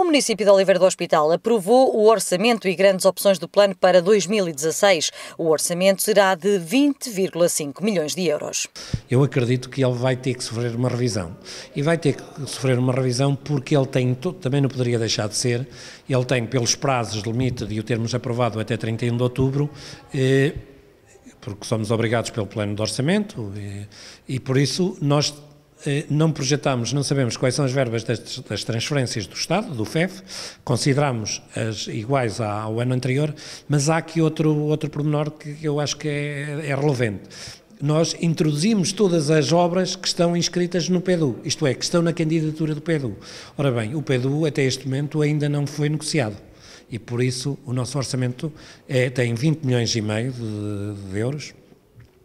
O município de Oliveira do Hospital aprovou o orçamento e grandes opções do plano para 2016. O orçamento será de 20,5 milhões de euros. Eu acredito que ele vai ter que sofrer uma revisão. E vai ter que sofrer uma revisão porque ele tem, também não poderia deixar de ser, ele tem, pelos prazos limite de o termos aprovado até 31 de outubro, eh, porque somos obrigados pelo plano de orçamento e, eh, e por isso nós eh, não projetámos, não sabemos quais são as verbas das, das transferências do Estado, do FEF, consideramos as iguais ao ano anterior, mas há aqui outro, outro pormenor que eu acho que é, é relevante. Nós introduzimos todas as obras que estão inscritas no PEDU, isto é, que estão na candidatura do PEDU. Ora bem, o PEDU até este momento ainda não foi negociado e por isso o nosso orçamento é, tem 20 milhões e meio de, de euros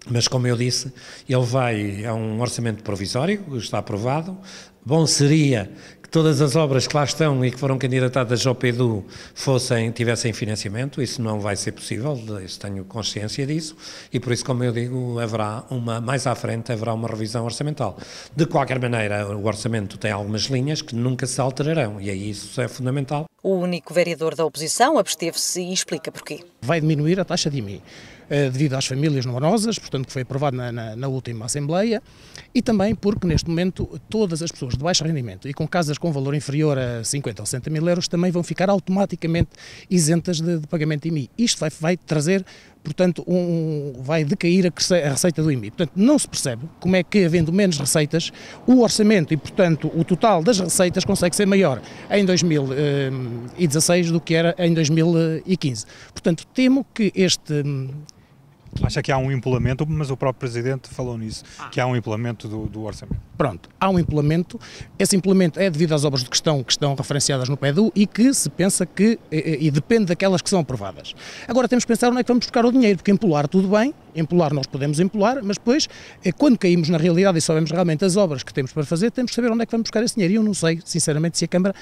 mas, como eu disse, ele vai a um orçamento provisório, está aprovado. Bom seria que todas as obras que lá estão e que foram candidatadas ao PEDU fossem, tivessem financiamento. Isso não vai ser possível, tenho consciência disso. E por isso, como eu digo, haverá uma, mais à frente, haverá uma revisão orçamental. De qualquer maneira, o orçamento tem algumas linhas que nunca se alterarão e aí isso é fundamental. O único vereador da oposição absteve-se e explica porquê. Vai diminuir a taxa de IMI eh, devido às famílias numerosas, portanto, que foi aprovado na, na, na, última Assembleia, e também porque, neste momento, todas as pessoas de baixo rendimento e com casas com valor inferior a 50 ou 60 mil euros também vão ficar automaticamente isentas de, de pagamento de IMI. Isto vai, vai trazer portanto, um, vai decair a, receita do IMI. Portanto, não se percebe como é que, havendo menos receitas, o orçamento e, portanto, o total das receitas consegue ser maior em 2016 eh, do que era em 2015. Eh, portanto, temo que este Acha que há um impulamento, mas o próprio Presidente falou nisso, ah. que há um impulamento do, do, orçamento. Pronto, há um impulamento. Esse empolamento é devido às obras de questão que estão referenciadas no PEDU e que se pensa que, e, eh, eh, e depende daquelas que são aprovadas. Agora temos que pensar onde é que vamos buscar o dinheiro, porque empolar tudo bem, empolar nós podemos empolar, mas depois, eh, quando caímos na realidade e sabemos realmente as obras que temos para fazer, temos que saber onde é que vamos buscar esse dinheiro. E eu não sei, sinceramente, se a Câmara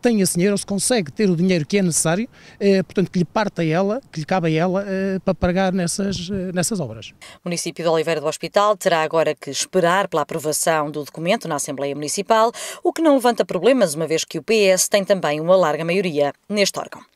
tem esse dinheiro, ou se consegue ter o dinheiro que é necessário, eh, portanto, que lhe parta ela, que lhe cabe a ela eh, para pagar nessas, eh, nessas obras. O município de Oliveira do Hospital terá agora que esperar pela aprovação do documento na Assembleia Municipal, o que não levanta problemas, uma vez que o PS tem também uma larga maioria neste órgão.